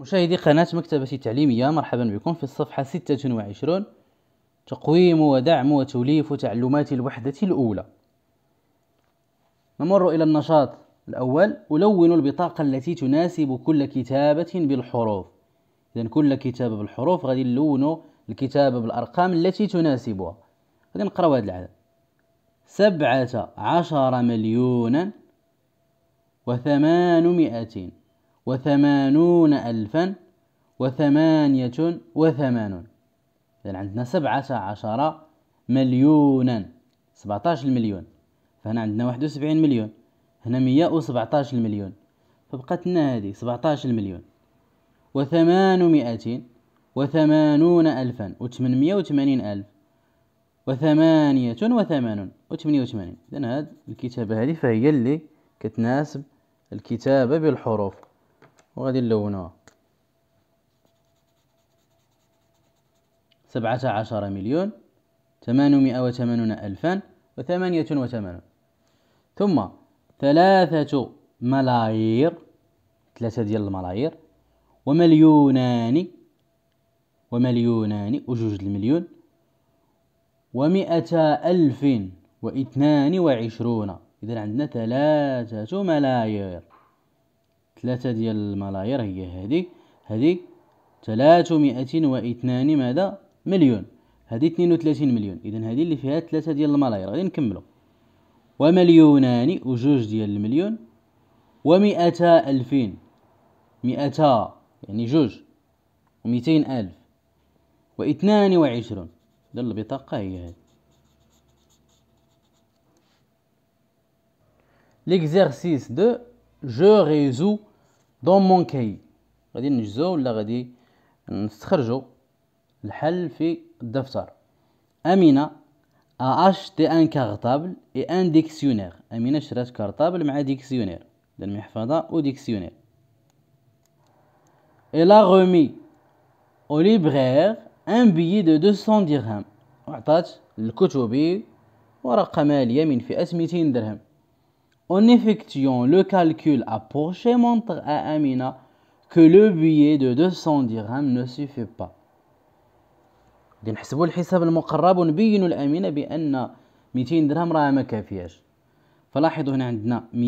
مشاهدي قناة مكتبة التعليمية مرحبا بكم في الصفحة 26 تقويم ودعم وتوليف تعلمات الوحدة الأولى نمر إلى النشاط الأول ألون البطاقة التي تناسب كل كتابة بالحروف إذا كل كتابة بالحروف غادي نلونو الكتابة بالأرقام التي تناسبها غادي نقراو هذا العدد سبعة عشر مليونا وثمانمائة وثمانون ألفا وثمانية وثمانون إذن عندنا سبعة عشر مليونا سبعتاش مليون فهنا عندنا واحد وسبعين مليون هنا مية وسبعتاش مليون فبقات لنا هذه سبعتاش المليون وثمانمائة وثمانون ألفا وثمانمية وثمانين ألف وثمانية وثمانون وثمانية وثمانين إذن هذه الكتابة هذه فهي اللي كتناسب الكتابة بالحروف وغادي نلونوها سبعة عشر مليون ثمانمائة وثمانون ألفا وثمانية وثمانون ثم ثلاثة ملايير ثلاثة ديال الملايير ومليونان ومليونان وجوج المليون ومئة ألف واثنان وعشرون إذا عندنا ثلاثة ملايير ثلاثة ديال الملاير هي هذيك هذيك 300 واثنان ماذا مليون هذه 32 مليون اذا هذه اللي فيها ثلاثة ديال الملاير غادي نكملوا ومليونان وجوج ديال المليون ومئتا ألفين مئتا يعني جوج ومئتين ألف واثنان وعشرون ده البطاقة هي هذه L'exercice دو je résous دون مونكي غادي نجزو ولا غادي نستخرجو الحل في الدفتر امينه اش تي ان كارطابل اي ان ديكسيونير امينه شرات كارطابل مع ديكسيونير المحفظه و ديكسيونير إلا l'a أو ليبغيغ أن بيي دو دوسون 200 dirhams وعطات الكتبي ورقة مالية من فئة 200 درهم en effectuant le calcul à Porcher montre à Amina que le billet de 200 dirhams ne suffit pas. لنحسبوا الحساب المقرب ونبينوا الأمينة بأن 200 درهم راه ما كافياش فلاحظوا هنا عندنا 119.75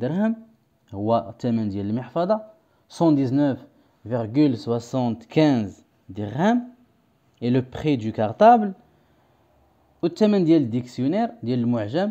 درهم هو الثمن ديال المحفظة 119.75 درهم اي لو بري دو كارطابل والثمن ديال الديكسيونير ديال المعجم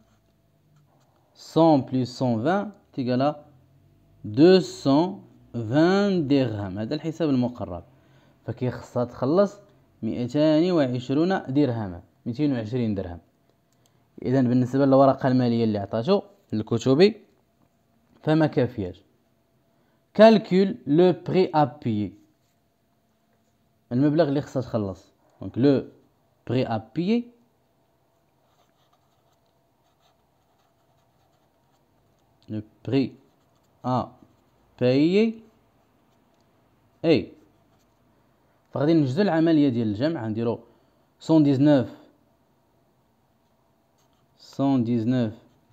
100 plus 120 تيقالا 220 درهم هذا الحساب المقرب فكي خصها تخلص 220 درهم 220 درهم اذا بالنسبه للورقه الماليه اللي عطاتو الكتبي فما كافياش كالكول لو بري ابي المبلغ اللي خصها تخلص دونك لو بري ابي le prix à payer اي فغادي نجزو العمليه ديال الجمع غنديرو 119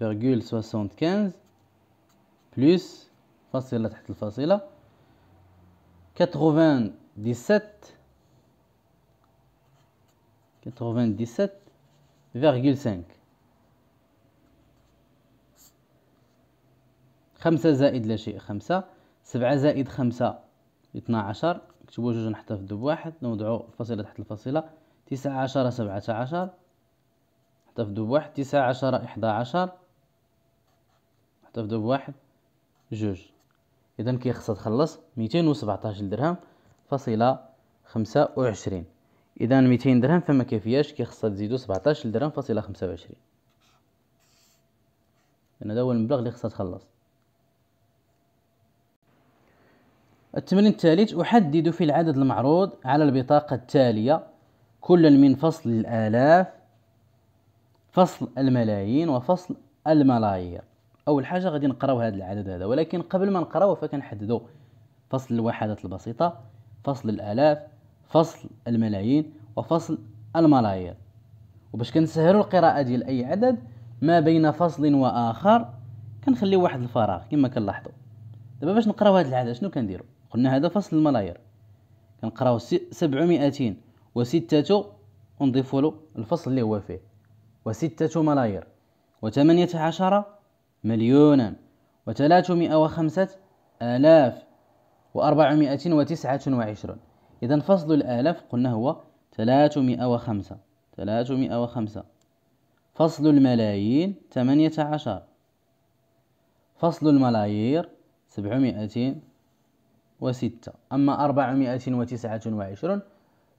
119,75 بلس فاصله تحت الفاصله 97 97,5 خمسة زائد لا شيء خمسة سبعة زائد خمسة اثنا عشر نكتبو جوج نحتفظو بواحد نوضعو الفاصلة تحت الفاصلة تسعة عشر سبعة عشر نحتفظو بواحد تسعة عشر إحدى عشر نحتفظو بواحد جوج إذا كيخصها تخلص ميتين وسبعتاش درهم فاصلة خمسة وعشرين إذا ميتين درهم فما كيفياش كيخصها تزيدو سبعتاش درهم فاصلة خمسة وعشرين هذا هو المبلغ اللي خصها تخلص التمرين الثالث أحدد في العدد المعروض على البطاقة التالية كلا من فصل الآلاف فصل الملايين وفصل الملايير أول حاجة غادي نقراو هذا العدد هذا ولكن قبل ما نقراوه فكنحددو فصل الوحدات البسيطة فصل الآلاف فصل الملايين وفصل الملايير وباش كنسهلوا القراءة ديال أي عدد ما بين فصل وآخر كنخليو واحد الفراغ كما كنلاحظوا دابا باش نقراو هذا العدد شنو كنديروا قلنا هذا فصل الملاير كنقراو سبعمائتين وستة ونضيف له الفصل اللي هو فيه وستة ملاير وثمانية عشر مليونا وثلاثمائة وخمسة آلاف وأربعمائة وتسعة وعشرون إذا فصل الآلاف قلنا هو ثلاثمائة وخمسة ثلاثمائة وخمسة فصل الملايين ثمانية عشر فصل الملايير سبعمائة وستة أما أربعمائة وتسعة وعشرون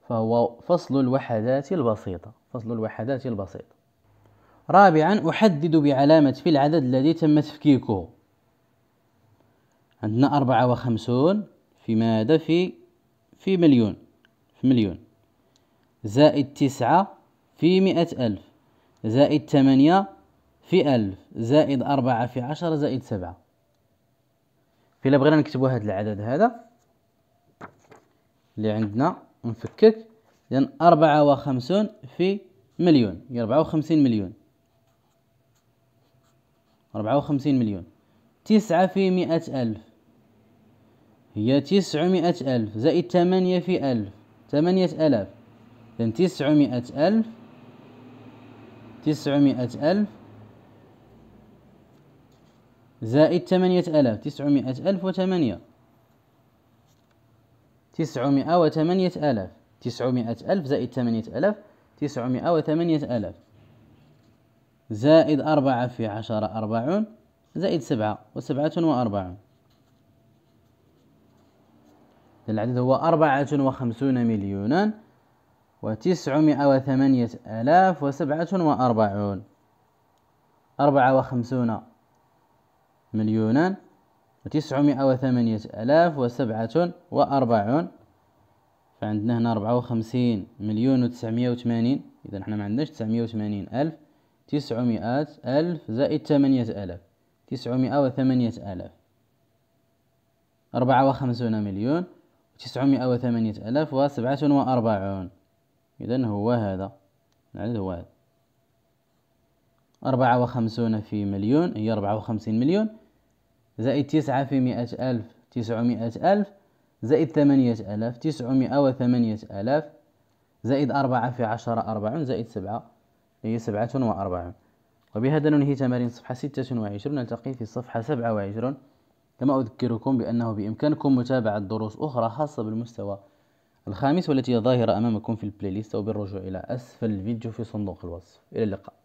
فهو فصل الوحدات البسيطة فصل الوحدات البسيطة رابعا أحدد بعلامة في العدد الذي تم تفكيكه عندنا أربعة وخمسون في ماذا في في مليون في مليون زائد تسعة في مئة ألف زائد ثمانية في ألف زائد أربعة في عشرة زائد سبعة فإلا بغينا نكتبوا هذا العدد هذا اللي عندنا ونفكك اذا أربعة وخمسون في مليون هي يعني أربعة وخمسين مليون أربعة وخمسين مليون تسعة في مئة ألف هي تسعمائة ألف زائد ثمانية في ألف ثمانية ألاف إذن تسعمائة ألف تسعمائة ألف زائد ثمانية آلاف تسعمائة ألف وثمانية تسعمائة وثمانية آلاف تسعمائة ألف زائد ثمانية آلاف تسعمائة وثمانية آلاف زائد أربعة في عشرة أربعون زائد سبعة وسبعة وأربعون العدد هو أربعة وخمسون مليونا وتسعمائة وثمانية آلاف وسبعة وأربعون أربعة وخمسون مليونان وتسعمائة وثمانية آلاف وسبعة وأربعون فعندنا هنا ربعة وخمسين مليون وتسعمائة وثمانين إذا حنا ما عندناش تسعمائة وثمانين ألف تسعمائة ألف زائد ثمانية آلاف تسعمائة وثمانية آلاف أربعة وخمسون مليون تسعمائة وثمانية آلاف وسبعة وأربعون إذا هو هذا العدد هو هذا أربعة وخمسون في مليون هي أربعة وخمسين مليون زائد تسعة في مئة ألف تسعمائة ألف زائد ثمانية ألاف تسعمائة وثمانية ألاف زائد أربعة في عشرة أربعون زائد سبعة هي سبعة وأربعون وبهذا ننهي تمارين صفحة ستة وعشرون نلتقي في صفحة سبعة وعشرون كما أذكركم بأنه بإمكانكم متابعة دروس أخرى خاصة بالمستوى الخامس والتي ظاهرة أمامكم في البلاي ليست أو بالرجوع إلى أسفل الفيديو في صندوق الوصف إلى اللقاء